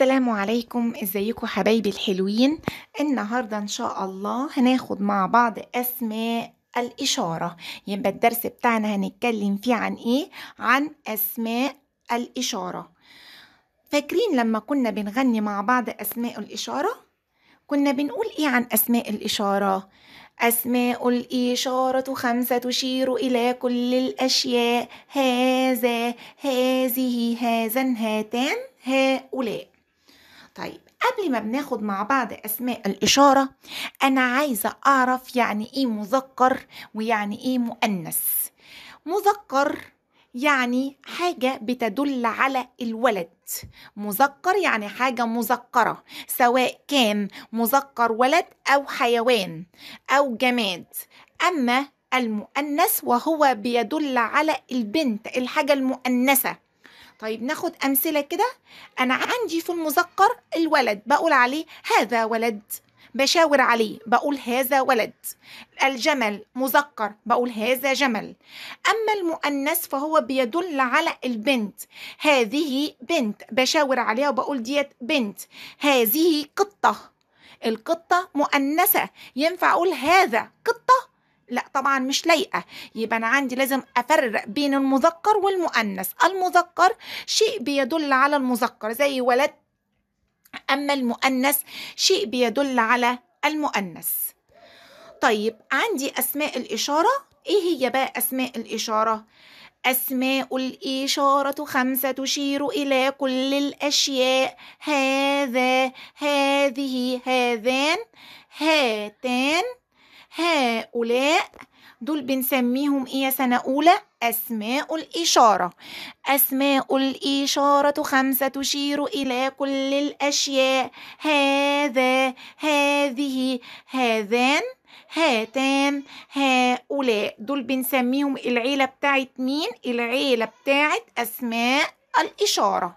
السلام عليكم ازيكم حبايبي الحلوين النهارده ان شاء الله هناخد مع بعض اسماء الاشاره يبقى الدرس بتاعنا هنتكلم فيه عن ايه عن اسماء الاشاره فاكرين لما كنا بنغني مع بعض اسماء الاشاره كنا بنقول ايه عن اسماء الاشاره أسماء الإشارة خمسة تشير إلى كل الأشياء هذا هذه هذا هاتان هؤلاء طيب قبل ما بناخد مع بعض أسماء الإشارة أنا عايزة أعرف يعني إيه مذكر ويعني إيه مؤنث مذكر يعني حاجة بتدل على الولد مذكر يعني حاجة مذكرة سواء كان مذكر ولد أو حيوان أو جماد أما المؤنث وهو بيدل على البنت الحاجة المؤنثة طيب ناخد أمثلة كده أنا عندي في المذكر الولد بقول عليه هذا ولد بشاور عليه بقول هذا ولد الجمل مذكر بقول هذا جمل أما المؤنث فهو بيدل على البنت هذه بنت بشاور عليها وبقول ديت بنت هذه قطة القطة مؤنثة ينفع أقول هذا قطة لا طبعا مش لايقه يبقى انا عندي لازم افرق بين المذكر والمؤنث المذكر شيء بيدل على المذكر زي ولد اما المؤنث شيء بيدل على المؤنث طيب عندي اسماء الاشاره ايه هي بقى اسماء الاشاره أسماء الإشارة خمسة تشير إلى كل الأشياء هذا هذه هذان هاتان هؤلاء دول بنسميهم ايه يا سنة أولى؟ أسماء الإشارة أسماء الإشارة خمسة تشير إلى كل الأشياء هذا هذه هذان هاتان هؤلاء دول بنسميهم العيلة بتاعت مين؟ العيلة بتاعت أسماء الإشارة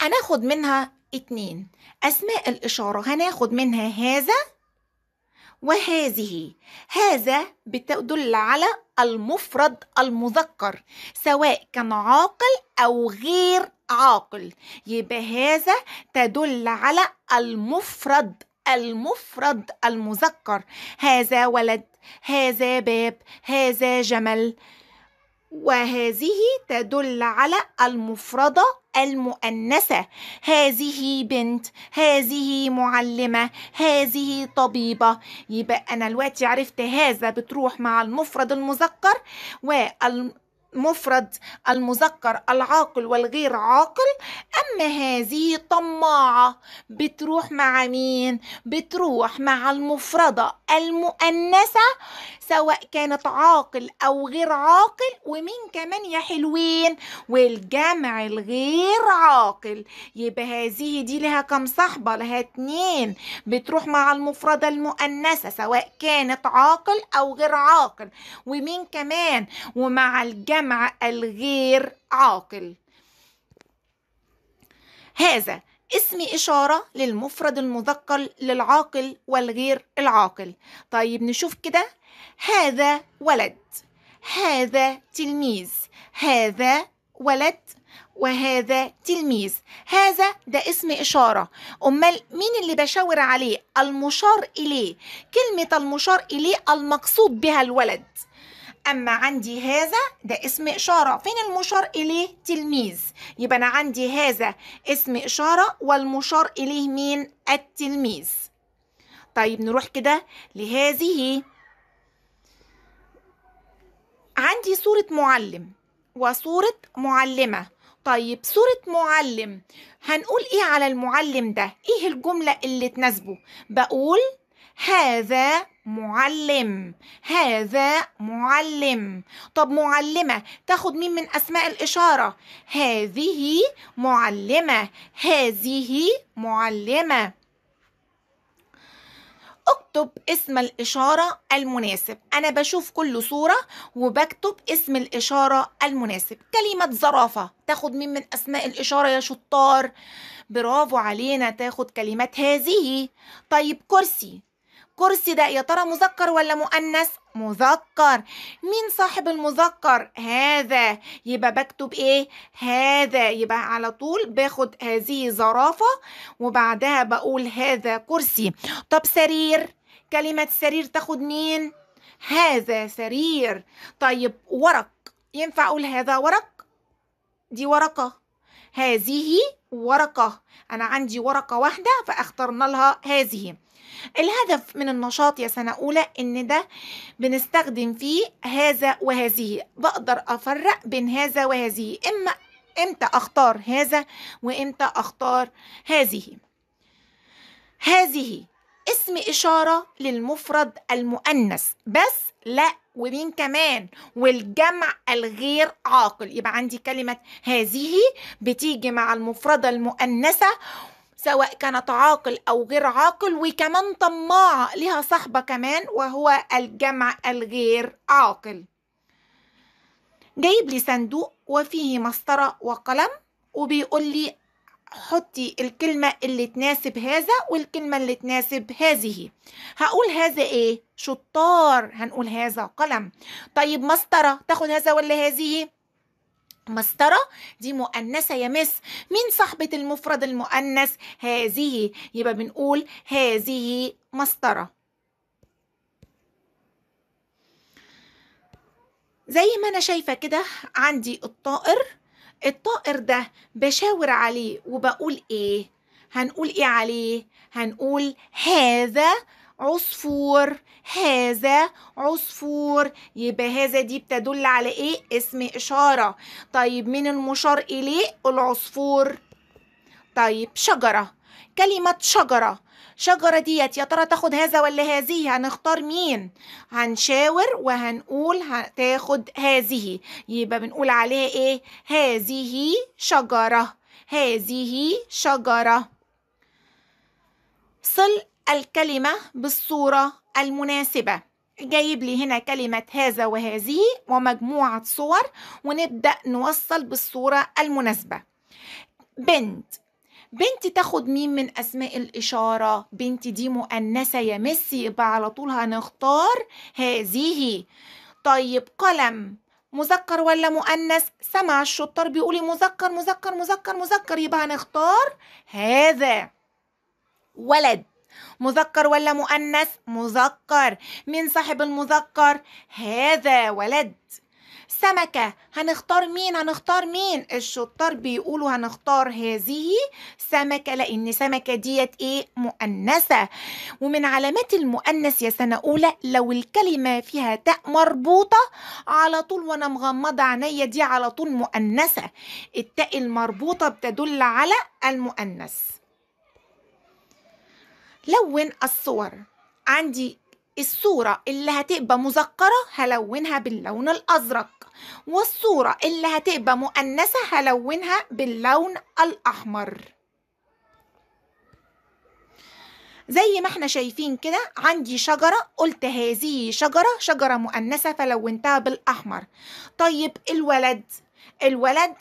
هناخد منها اتنين أسماء الإشارة هناخد منها هذا وهذه هذا بتدل على المفرد المذكر سواء كان عاقل أو غير عاقل يبقى هذا تدل على المفرد المفرد المذكر هذا ولد هذا باب هذا جمل وهذه تدل على المفردة المؤنثة هذه بنت هذه معلمة هذه طبيبة يبقى أنا دلوقتي عرفت هذا بتروح مع المفرد المذكر وال مفرد المذكر العاقل والغير عاقل أما هذه طماعة بتروح مع مين؟ بتروح مع المفردة المؤنثة سواء كانت عاقل أو غير عاقل ومين كمان يا حلوين؟ والجمع الغير عاقل يبقى هذه دي لها كم صاحبة؟ لها اتنين بتروح مع المفردة المؤنثة سواء كانت عاقل أو غير عاقل ومين كمان؟ ومع الجمع مع الغير عاقل هذا اسم إشارة للمفرد المذكر للعاقل والغير العاقل طيب نشوف كده هذا ولد هذا تلميذ هذا ولد وهذا تلميذ هذا ده اسم إشارة أمال مين اللي بشاور عليه المشار إليه كلمة المشار إليه المقصود بها الولد أما عندي هذا ده اسم إشارة فين المشار إليه تلميذ يبقى أنا عندي هذا اسم إشارة والمشار إليه مين التلميذ طيب نروح كده لهذه عندي صورة معلم وصورة معلمة طيب صورة معلم هنقول إيه على المعلم ده إيه الجملة اللي تناسبه بقول هذا معلم هذا معلم طب معلمة تاخد مين من أسماء الإشارة هذه معلمة هذه معلمة اكتب اسم الإشارة المناسب أنا بشوف كل صورة وبكتب اسم الإشارة المناسب كلمة زرافة تاخد مين من أسماء الإشارة يا شطار برافو علينا تاخد كلمات هذه طيب كرسي الكرسي ده يا ترى مذكر ولا مؤنث مذكر مين صاحب المذكر هذا يبقى بكتب ايه هذا يبقى على طول باخد هذه زرافة وبعدها بقول هذا كرسي طب سرير كلمة سرير تاخد مين هذا سرير طيب ورق ينفع اقول هذا ورق دي ورقة هذه ورقة أنا عندي ورقة واحدة فاخترنا لها هذه الهدف من النشاط يا سنة أولى إن ده بنستخدم فيه هذا وهذه بقدر أفرق بين هذا وهذه إما إمتى أختار هذا وإمتى أختار هذه هذه اسم إشارة للمفرد المؤنث بس لا ومين كمان والجمع الغير عاقل يبقى عندي كلمة هذه بتيجي مع المفردة المؤنثة سواء كانت عاقل أو غير عاقل وكمان طماعة لها صحبة كمان وهو الجمع الغير عاقل جايب لي صندوق وفيه مسطرة وقلم وبيقول لي حطي الكلمة اللي تناسب هذا والكلمة اللي تناسب هذه هقول هذا ايه شطار هنقول هذا قلم طيب مسطرة تاخد هذا ولا هذه مسطرة دي مؤنثة مس مين صاحبة المفرد المؤنث هذه يبقى بنقول هذه مسطرة زي ما انا شايفة كده عندي الطائر الطائر ده بشاور عليه وبقول ايه هنقول ايه عليه هنقول هذا عصفور هذا عصفور يبقى هذا دي بتدل على ايه اسم اشاره طيب من المشار اليه العصفور طيب شجره كلمه شجره الشجرة ديت يا ترى تاخد هذا ولا هذه هنختار مين هنشاور وهنقول هتاخد هذه يبقى بنقول عليها ايه هذه شجرة هذه شجرة صل الكلمة بالصورة المناسبة جايب لي هنا كلمة هذا وهذه ومجموعة صور ونبدأ نوصل بالصورة المناسبة بنت بنتي تاخد مين من اسماء الاشاره بنتي دي مؤنثه يا ميسي يبقى على طول هنختار هذه طيب قلم مذكر ولا مؤنث سمع الشطار بيقولي مذكر مذكر مذكر مذكر يبقى هنختار هذا ولد مذكر ولا مؤنث مذكر مين صاحب المذكر هذا ولد سمكة هنختار مين هنختار مين الشطار بيقولوا هنختار هذه سمكة لأن سمكة ديت إيه مؤنثة ومن علامات المؤنث يا سنة أولى لو الكلمة فيها تاء مربوطة على طول وأنا مغمضة عينيا دي على طول مؤنثة التاء المربوطة بتدل على المؤنث لون الصور عندي الصورة اللي هتبقى مذكرة هلونها باللون الأزرق والصورة اللي هتبقى مؤنثة هلونها باللون الأحمر زي ما احنا شايفين كده عندي شجرة قلت هذه شجرة شجرة مؤنثة فلونتها بالأحمر طيب الولد الولد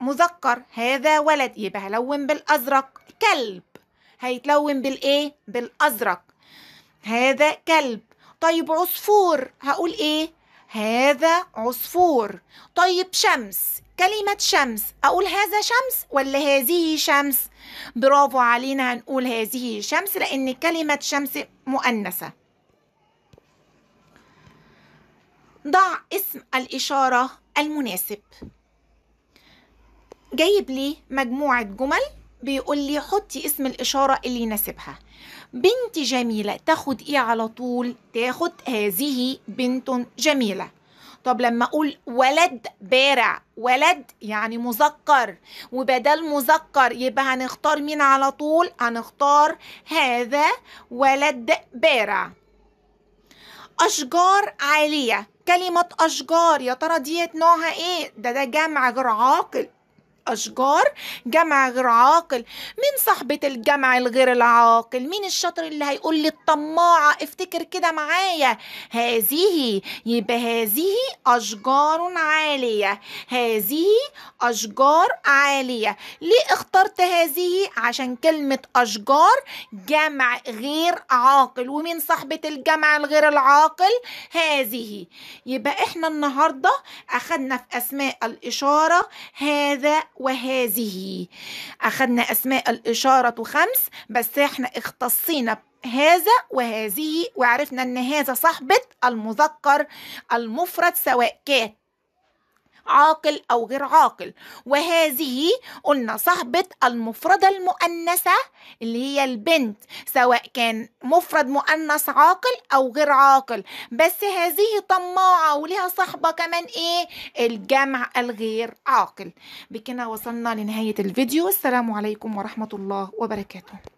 مذكر هذا ولد يبقى هلون بالأزرق كلب هيتلون بالإيه؟ بالأزرق هذا كلب طيب عصفور هقول إيه؟ هذا عصفور طيب شمس كلمة شمس أقول هذا شمس ولا هذه شمس برافو علينا هنقول هذه شمس لأن كلمة شمس مؤنثة ضع اسم الإشارة المناسب جايب لي مجموعة جمل بيقول لي حطي اسم الإشارة اللي يناسبها بنت جميلة تاخد ايه على طول تاخد هذه بنت جميلة طب لما اقول ولد بارع ولد يعني مذكر وبدل مذكر يبقى هنختار مين على طول هنختار هذا ولد بارع اشجار عالية كلمة اشجار يا ترى ديت نوعها ايه ده ده جمع غير عاقل أشجار جمع غير عاقل مين صاحبة الجمع الغير العاقل مين الشاطر اللي هيقول لي الطماعة افتكر كده معايا هذه يبقى هذه أشجار عالية هذه أشجار عالية ليه اخترت هذه عشان كلمة أشجار جمع غير عاقل ومين صاحبة الجمع الغير العاقل هذه يبقى احنا النهاردة أخدنا في أسماء الإشارة هذا وهذه أخذنا أسماء الإشارة خمس بس إحنا اختصينا هذا وهذه وعرفنا أن هذا صاحبة المذكر المفرد سواء كات عاقل أو غير عاقل وهذه قلنا صاحبة المفردة المؤنثة اللي هي البنت سواء كان مفرد مؤنث عاقل أو غير عاقل بس هذه طماعة ولها صاحبة كمان إيه الجمع الغير عاقل بكنا وصلنا لنهاية الفيديو السلام عليكم ورحمة الله وبركاته